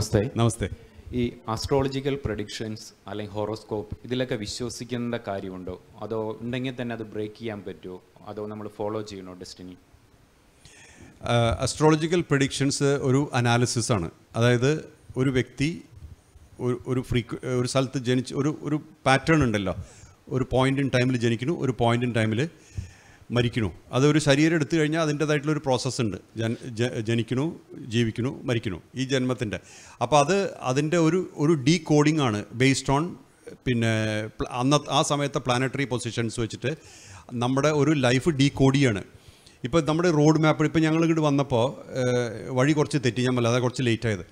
നമസ്തേ നമസ്തേ ഈ astrological predictions അല്ലെങ്കിൽ horoscope ഇതിലൊക്കെ വിശ്വസിക്കേണ്ട കാര്യമുണ്ടോ അതോ ഉണ്ടെങ്കിൽ തന്നെ അത് ബ്രേക്ക് ചെയ്യാൻ പറ്റുമോ അതോ നമ്മൾ ഫോളോ ചെയ്യണോ ഡെസ്റ്റിനി അസ്ട്രോളജിക്കൽ പ്രഡിക്ഷൻസ് ഒരു അനാലിസിസ് ആണ് അതായത് ഒരു വ്യക്തി ഒരു ഒരു ഫ്രീക്വ ഒരു സ്ഥലത്ത് ജനിച്ച് ഒരു ഒരു പാറ്റേൺ ഉണ്ടല്ലോ ഒരു പോയിൻ്റ് ഇൻ ടൈമിൽ ജനിക്കുന്നു ഒരു പോയിൻ്റ് ഇൻ ടൈമിൽ മരിക്കണു അതൊരു ശരീരം എടുത്തു കഴിഞ്ഞാൽ അതിൻ്റേതായിട്ടുള്ളൊരു പ്രോസസ്സ് ഉണ്ട് ജൻ ജനിക്കണു ജീവിക്കണു മരിക്കണു ഈ ജന്മത്തിൻ്റെ അപ്പോൾ അത് അതിൻ്റെ ഒരു ഒരു ഡീ കോഡിംഗ് ആണ് ബേസ്ഡ് ഓൺ പിന്നെ അന്ന ആ സമയത്തെ പ്ലാനറ്ററി പൊസിഷൻസ് വെച്ചിട്ട് നമ്മുടെ ഒരു ലൈഫ് ഡീ കോഡ് ചെയ്യാണ് ഇപ്പോൾ നമ്മുടെ റോഡ് മാപ്പ് ഇപ്പോൾ ഞങ്ങൾ ഇങ്ങോട്ട് വന്നപ്പോൾ വഴി കുറച്ച് തെറ്റി ഞാൻ വല്ലാതെ കുറച്ച് ലേറ്റ് ആയത്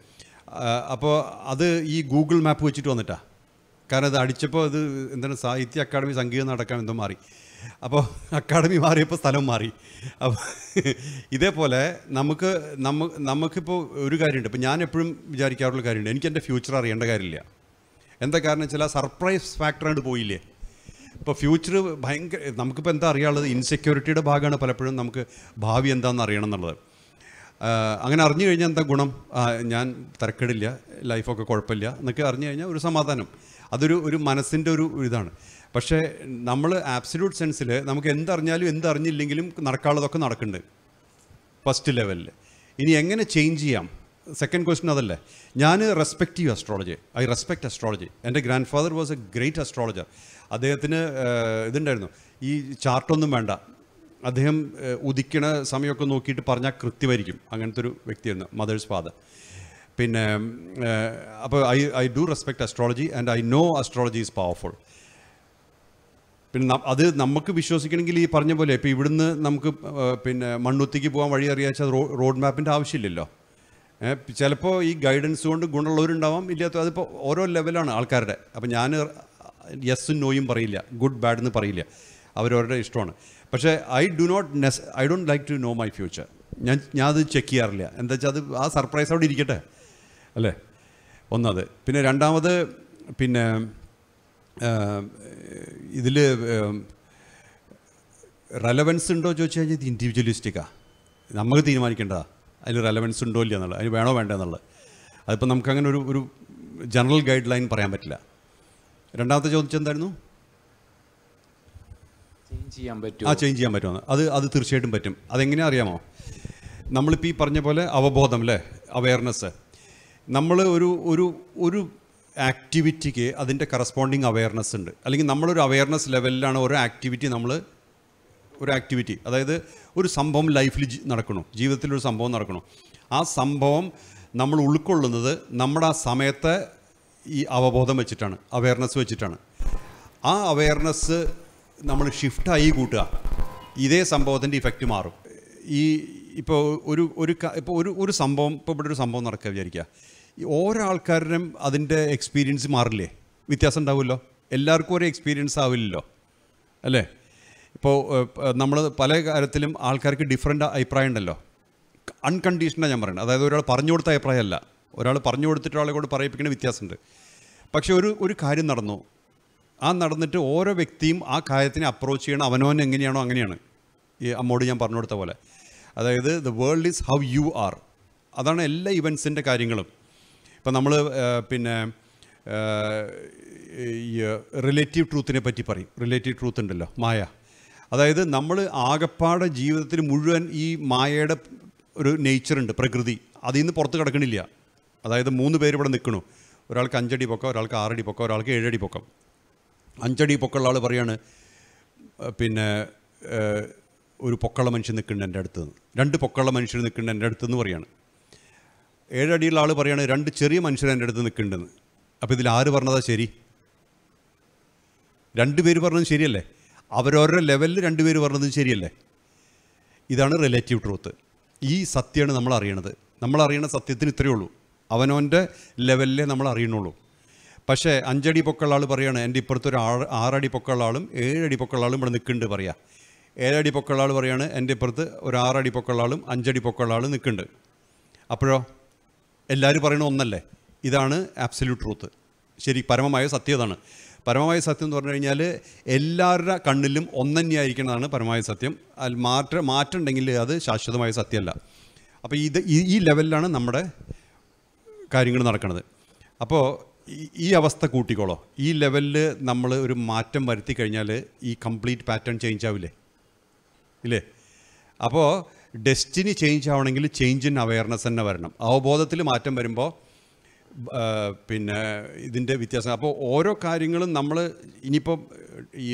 അപ്പോൾ അത് ഈ ഗൂഗിൾ മാപ്പ് വെച്ചിട്ട് വന്നിട്ടാ കാരണം അത് അടിച്ചപ്പോൾ അത് എന്താണ് സാഹിത്യ അക്കാദമി സംഗീതം നടക്കാൻ എന്തോ മാറി അപ്പോൾ അക്കാഡമി മാറിയപ്പോൾ സ്ഥലം മാറി അപ്പോൾ ഇതേപോലെ നമുക്ക് നമ്മ നമുക്കിപ്പോൾ ഒരു കാര്യമുണ്ട് ഇപ്പോൾ ഞാൻ എപ്പോഴും വിചാരിക്കാറുള്ള കാര്യമുണ്ട് എനിക്ക് എൻ്റെ ഫ്യൂച്ചർ അറിയേണ്ട കാര്യമില്ല എന്താ കാരണം വെച്ചാൽ ആ സർപ്രൈസ് ഫാക്ടറായിട്ട് പോയില്ലേ ഇപ്പോൾ ഫ്യൂച്ചർ ഭയങ്കര നമുക്കിപ്പോൾ എന്താ അറിയാനുള്ളത് ഇൻസെക്യൂരിറ്റിയുടെ ഭാഗമാണ് പലപ്പോഴും നമുക്ക് ഭാവി എന്താണെന്ന് അറിയണം എന്നുള്ളത് അങ്ങനെ അറിഞ്ഞു കഴിഞ്ഞാൽ എന്താ ഗുണം ഞാൻ തിരക്കിടില്ല ലൈഫൊക്കെ കുഴപ്പമില്ല എന്നൊക്കെ അറിഞ്ഞു കഴിഞ്ഞാൽ ഒരു സമാധാനം അതൊരു ഒരു മനസ്സിൻ്റെ ഒരു ഇതാണ് പക്ഷേ നമ്മൾ ആബ്സല്യൂട്ട് സെൻസിൽ നമുക്ക് എന്തറിഞ്ഞാലും എന്തറിഞ്ഞില്ലെങ്കിലും നടക്കാനുള്ളതൊക്കെ നടക്കുന്നുണ്ട് ഫസ്റ്റ് ലെവലിൽ ഇനി എങ്ങനെ ചേഞ്ച് ചെയ്യാം സെക്കൻഡ് ക്വസ്റ്റ്യൻ അതല്ലേ ഞാൻ റെസ്പെക്റ്റ് ചെയ്യും അസ്ട്രോളജി ഐ റെസ്പെക്റ്റ് അസ്ട്രോളജി എൻ്റെ grandfather was a great astrologer അദ്ദേഹത്തിന് ഇതുണ്ടായിരുന്നു ഈ ചാർട്ടൊന്നും വേണ്ട അദ്ദേഹം ഉദിക്കണ സമയമൊക്കെ നോക്കിയിട്ട് പറഞ്ഞാൽ കൃത്യമായിരിക്കും അങ്ങനത്തെ ഒരു വ്യക്തിയാണ് മദേഴ്സ് ഫാദർ പിന്നെ അപ്പോൾ I I do respect astrology and I know astrology is powerful പിന്നെ അത് നമുക്ക് വിശ്വസിക്കണമെങ്കിൽ ഈ പറഞ്ഞ പോലെ ഇപ്പോൾ ഇവിടുന്ന് നമുക്ക് പിന്നെ മണ്ണുത്തിക്ക് പോകാൻ വഴി അറിയാച്ച റോഡ് മാപ്പിൻ്റെ ആവശ്യമില്ലല്ലോ ചിലപ്പോൾ ഈ ഗൈഡൻസ് കൊണ്ട് ഗുണമുള്ളവരുണ്ടാവാം ഇല്ലാത്ത അതിപ്പോൾ ഓരോ ലെവലാണ് ആൾക്കാരുടെ അപ്പോൾ ഞാൻ യെസ്സും നോയും പറയില്ല ഗുഡ് ബാഡ് എന്ന് പറയില്ല അവരവരുടെ ഇഷ്ടമാണ് പക്ഷേ ഐ ഡു നോട്ട് നെസ് I don't like to know my future ഞാൻ ഞാൻ അത് ചെക്ക് ചെയ്യാറില്ല എന്താ വെച്ചാൽ അത് ആ സർപ്രൈസ് അവിടെ ഇരിക്കട്ടെ അല്ലേ ഒന്നത് പിന്നെ രണ്ടാമത് പിന്നെ ഇതിൽ റെലവൻസ് ഉണ്ടോ ചോദിച്ചു കഴിഞ്ഞാൽ ഇത് ഇൻഡിവിജ്വലിസ്റ്റിക്കാണ് നമുക്ക് തീരുമാനിക്കേണ്ടതാ അതിൽ റെലവൻസ് ഉണ്ടോ ഇല്ല എന്നുള്ളത് അതിന് വേണോ വേണ്ട എന്നുള്ളത് അതിപ്പോൾ നമുക്കങ്ങനെ ഒരു ഒരു ജനറൽ ഗൈഡ് ലൈൻ പറയാൻ പറ്റില്ല രണ്ടാമത്തെ ചോദിച്ചെന്തായിരുന്നു ആ ചേഞ്ച് ചെയ്യാൻ പറ്റുമെന്ന് അത് അത് തീർച്ചയായിട്ടും പറ്റും അതെങ്ങനെ അറിയാമോ നമ്മളിപ്പോൾ ഈ പറഞ്ഞ പോലെ അവബോധം അല്ലേ അവയർനെസ് നമ്മൾ ഒരു ഒരു ഒരു ആക്ടിവിറ്റിക്ക് അതിൻ്റെ കറസ്പോണ്ടിങ് അവയർനെസ് ഉണ്ട് അല്ലെങ്കിൽ നമ്മളൊരു അവയർനെസ് ലെവലിലാണ് ഓരോ ആക്ടിവിറ്റി നമ്മൾ ഒരു ആക്ടിവിറ്റി അതായത് ഒരു സംഭവം ലൈഫിൽ നടക്കണോ ജീവിതത്തിലൊരു സംഭവം നടക്കണം ആ സംഭവം നമ്മൾ ഉൾക്കൊള്ളുന്നത് നമ്മുടെ ആ സമയത്തെ ഈ അവബോധം വെച്ചിട്ടാണ് അവയർനെസ് വെച്ചിട്ടാണ് ആ അവയർനെസ് നമ്മൾ ഷിഫ്റ്റായി കൂട്ടുക ഇതേ സംഭവത്തിൻ്റെ ഇഫക്റ്റ് മാറും ഈ ഇപ്പോൾ ഒരു ഒരു ഇപ്പോൾ ഒരു ഒരു സംഭവം ഇപ്പോൾ ഇവിടെ ഒരു സംഭവം നടക്കുക വിചാരിക്കുക ഓരോ ആൾക്കാരനും അതിൻ്റെ എക്സ്പീരിയൻസ് മാറില്ലേ വ്യത്യാസം ഉണ്ടാവുമല്ലോ എല്ലാവർക്കും ഒരു എക്സ്പീരിയൻസ് ആവില്ലല്ലോ അല്ലേ ഇപ്പോൾ നമ്മൾ പല കാര്യത്തിലും ആൾക്കാർക്ക് ഡിഫറെൻ്റ് അഭിപ്രായം ഉണ്ടല്ലോ അൺകണ്ടീഷനാണ് ഞാൻ പറയുന്നത് അതായത് ഒരാൾ പറഞ്ഞു കൊടുത്ത അഭിപ്രായമല്ല ഒരാൾ പറഞ്ഞു കൊടുത്തിട്ട് ആളെ കൊണ്ട് പറയിപ്പിക്കുന്ന വ്യത്യാസമുണ്ട് പക്ഷേ ഒരു ഒരു കാര്യം നടന്നു ആ നടന്നിട്ട് ഓരോ വ്യക്തിയും ആ കാര്യത്തിനെ അപ്രോച്ച് ചെയ്യണം അവനവൻ എങ്ങനെയാണോ അങ്ങനെയാണ് ഈ അമ്മോട് ഞാൻ പറഞ്ഞു കൊടുത്ത പോലെ അതായത് the world is how you are അതാണ് എല്ലാ ഇവൻസിൻ്റെ കാര്യങ്ങളും ഇപ്പം നമ്മൾ പിന്നെ ഈ റിലേറ്റീവ് ട്രൂത്തിനെ പറ്റി പറയും റിലേറ്റീവ് ട്രൂത്ത് ഉണ്ടല്ലോ മായ അതായത് നമ്മൾ ആകപ്പാടെ ജീവിതത്തിൽ മുഴുവൻ ഈ മായയുടെ ഒരു നേച്ചറുണ്ട് പ്രകൃതി അതിൽ നിന്ന് പുറത്ത് കിടക്കണില്ല അതായത് മൂന്ന് പേര് ഇവിടെ നിൽക്കണു ഒരാൾക്ക് അഞ്ചടി പൊക്കം ഒരാൾക്ക് ആറടി പൊക്കം ഒരാൾക്ക് ഏഴടി പൊക്കം അഞ്ചടി പൊക്കമുള്ള ആൾ പറയാണ് പിന്നെ ഒരു പൊക്കള മനുഷ്യൻ നിൽക്കുന്നുണ്ട് എൻ്റെ അടുത്ത് രണ്ട് പൊക്കള മനുഷ്യർ നിൽക്കുന്നുണ്ട് എൻ്റെ അടുത്ത് എന്ന് പറയാണ് ഏഴടിയുള്ള ആൾ പറയാണ് രണ്ട് ചെറിയ മനുഷ്യർ എൻ്റെ അടുത്ത് നിൽക്കുന്നുണ്ടെന്ന് അപ്പോൾ ഇതിൽ ആര് പറഞ്ഞതാ ശരി രണ്ട് പേര് പറഞ്ഞത് ശരിയല്ലേ അവരോരോ ലെവലിൽ രണ്ട് പേര് പറഞ്ഞതും ശരിയല്ലേ ഇതാണ് റിലേറ്റീവ് ട്രൂത്ത് ഈ സത്യമാണ് നമ്മൾ അറിയണത് നമ്മൾ അറിയണ സത്യത്തിന് ഇത്രയേ ഉള്ളൂ അവനവൻ്റെ ലെവലിലേ നമ്മൾ അറിയണുള്ളൂ പക്ഷേ അഞ്ചടി പൊക്കുള്ള ആൾ പറയുകയാണ് എൻ്റെ ഇപ്പുറത്തൊരു ആറ് ആറടി പൊക്കുള്ള ആളും ഏഴടി പൊക്കുള്ള ആളും ഇവിടെ നിൽക്കുന്നുണ്ട് പറയാ ഏഴടി പൊക്കുള്ള ആൾ പറയുകയാണ് എൻ്റെ ഇപ്പുറത്ത് ഒരു ആറടി പൊക്കുള്ള ആളും അഞ്ചടി പൊക്കുള്ള ആളും നിൽക്കുന്നുണ്ട് അപ്പോഴോ എല്ലാവരും പറയണ ഒന്നല്ലേ ഇതാണ് ആബ്സല്യൂട്ട് ട്രൂത്ത് ശരി പരമമായ സത്യതാണ് പരമമായ സത്യം എന്ന് പറഞ്ഞു കഴിഞ്ഞാൽ എല്ലാവരുടെ കണ്ണിലും ഒന്നന്നെയായിരിക്കണതാണ് പരമമായ സത്യം അതിൽ മാറ്റ മാറ്റുണ്ടെങ്കിൽ അത് ശാശ്വതമായ സത്യമല്ല അപ്പോൾ ഇത് ഈ ലെവലിലാണ് നമ്മുടെ കാര്യങ്ങൾ നടക്കുന്നത് അപ്പോൾ ഈ അവസ്ഥ കൂട്ടിക്കോളോ ഈ ലെവലിൽ നമ്മൾ ഒരു മാറ്റം വരുത്തി കഴിഞ്ഞാൽ ഈ കംപ്ലീറ്റ് പാറ്റേൺ ചേഞ്ച് ആവില്ലേ ഇല്ലേ അപ്പോൾ ഡെസ്റ്റിനി ചേഞ്ച് ആവണമെങ്കിൽ ചേഞ്ച് ഇൻ അവയർനെസ് തന്നെ വരണം അവബോധത്തിൽ മാറ്റം വരുമ്പോൾ പിന്നെ ഇതിൻ്റെ വ്യത്യാസം അപ്പോൾ ഓരോ കാര്യങ്ങളും നമ്മൾ ഇനിയിപ്പം ഈ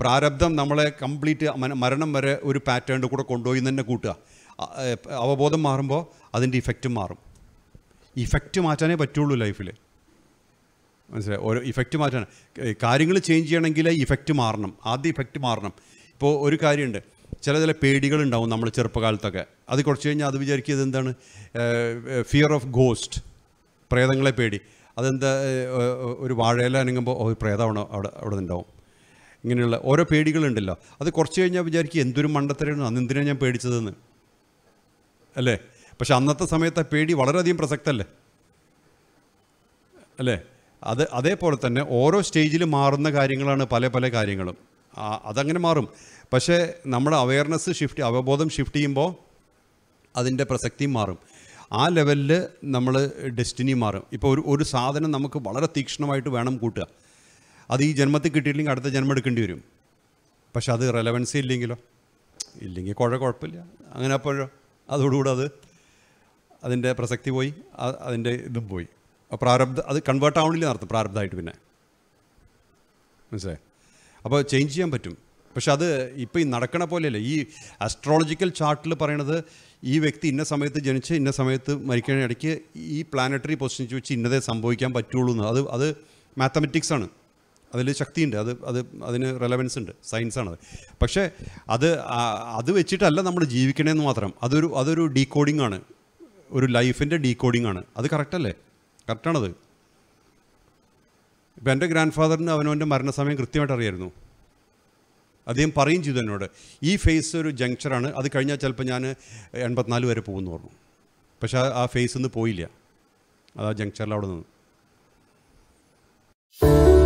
പ്രാരബ്ധം നമ്മളെ കംപ്ലീറ്റ് മരണം വരെ ഒരു പാറ്റേണിൻ്റെ കൂടെ കൊണ്ടുപോയി തന്നെ കൂട്ടുക അവബോധം മാറുമ്പോൾ അതിൻ്റെ ഇഫക്റ്റ് മാറും ഇഫക്റ്റ് മാറ്റാനേ പറ്റുള്ളൂ ലൈഫിൽ മനസ്സിലായി ഓരോ ഇഫക്റ്റ് മാറ്റാണ് കാര്യങ്ങൾ ചേഞ്ച് ചെയ്യണമെങ്കിൽ ഇഫക്റ്റ് മാറണം ആദ്യം ഇഫക്റ്റ് മാറണം ഇപ്പോൾ ഒരു കാര്യമുണ്ട് ചില ചില പേടികളുണ്ടാവും നമ്മൾ ചെറുപ്പകാലത്തൊക്കെ അത് കുറച്ച് കഴിഞ്ഞാൽ അത് വിചാരിക്കുന്നത് എന്താണ് ഫിയർ ഓഫ് ഗോസ്റ്റ് പ്രേതങ്ങളെ പേടി അതെന്താ ഒരു വാഴയില അനങ്ങുമ്പോൾ ഒരു പ്രേതമാണ് അവിടെ അവിടെ ഉണ്ടാവും ഇങ്ങനെയുള്ള ഓരോ പേടികളുണ്ടല്ലോ അത് കുറച്ച് കഴിഞ്ഞാൽ വിചാരിക്കുക എന്തൊരു മണ്ടത്തരാണ് അന്ന് എന്തിനാണ് ഞാൻ പേടിച്ചതെന്ന് അല്ലേ പക്ഷെ അന്നത്തെ സമയത്ത് ആ പേടി വളരെയധികം പ്രസക്തല്ലേ അല്ലേ അത് അതേപോലെ തന്നെ ഓരോ സ്റ്റേജിൽ മാറുന്ന കാര്യങ്ങളാണ് പല പല കാര്യങ്ങളും അതങ്ങനെ മാറും പക്ഷേ നമ്മുടെ അവയർനെസ് ഷിഫ്റ്റ് അവബോധം ഷിഫ്റ്റ് ചെയ്യുമ്പോൾ അതിൻ്റെ പ്രസക്തിയും മാറും ആ ലെവലിൽ നമ്മൾ ഡെസ്റ്റിനി മാറും ഇപ്പോൾ ഒരു ഒരു സാധനം നമുക്ക് വളരെ തീക്ഷ്ണമായിട്ട് വേണം കൂട്ടുക അത് ഈ ജന്മത്തിൽ കിട്ടിയില്ലെങ്കിൽ അടുത്ത ജന്മം എടുക്കേണ്ടി വരും പക്ഷെ അത് റെലവൻസി ഇല്ലെങ്കിലോ ഇല്ലെങ്കിൽ കുഴ കുഴപ്പമില്ല അങ്ങനെ അപ്പോഴോ അതോടുകൂടെ അത് അതിൻ്റെ പ്രസക്തി പോയി അതിൻ്റെ ഇതും പോയി പ്രാരബ്ധ അത് കൺവേർട്ട് ആവണില്ല നടത്തും പ്രാരബ്ധമായിട്ട് പിന്നെ മനസ്സിലായി അപ്പോൾ ചേഞ്ച് ചെയ്യാൻ പറ്റും പക്ഷെ അത് ഇപ്പോൾ ഈ നടക്കണ പോലെയല്ല ഈ അസ്ട്രോളജിക്കൽ ചാർട്ടിൽ പറയണത് ഈ വ്യക്തി ഇന്ന സമയത്ത് ജനിച്ച് ഇന്ന സമയത്ത് മരിക്കുന്ന ഇടയ്ക്ക് ഈ പ്ലാനറ്ററി പൊസിഷനിച്ച് വെച്ച് ഇന്നതേ സംഭവിക്കാൻ പറ്റുള്ളൂ എന്ന് അത് അത് മാത്തമെറ്റിക്സ് ആണ് അതിൽ ശക്തിയുണ്ട് അത് അത് അതിന് റെലവൻസ് ഉണ്ട് സയൻസാണത് പക്ഷേ അത് അത് വെച്ചിട്ടല്ല നമ്മൾ ജീവിക്കണേന്ന് മാത്രം അതൊരു അതൊരു ഡീകോഡിംഗ് ആണ് ഒരു ലൈഫിൻ്റെ ഡീകോഡിംഗ് ആണ് അത് കറക്റ്റല്ലേ കറക്റ്റാണത് ഇപ്പം എൻ്റെ ഗ്രാൻഡ് ഫാദറിന് അവനവൻ്റെ മരണസമയം കൃത്യമായിട്ട് അറിയായിരുന്നു അദ്ദേഹം പറയും ചെയ്തു എന്നോട് ഈ ഫേസ് ഒരു ജങ്ഷറാണ് അത് കഴിഞ്ഞാൽ ചിലപ്പോൾ ഞാൻ എൺപത്തിനാല് വരെ പോകുമെന്ന് പറഞ്ഞു പക്ഷേ ആ ഫേസ് നിന്ന് പോയില്ല അത് ആ ജങ്ഷറിൽ അവിടെ നിന്ന്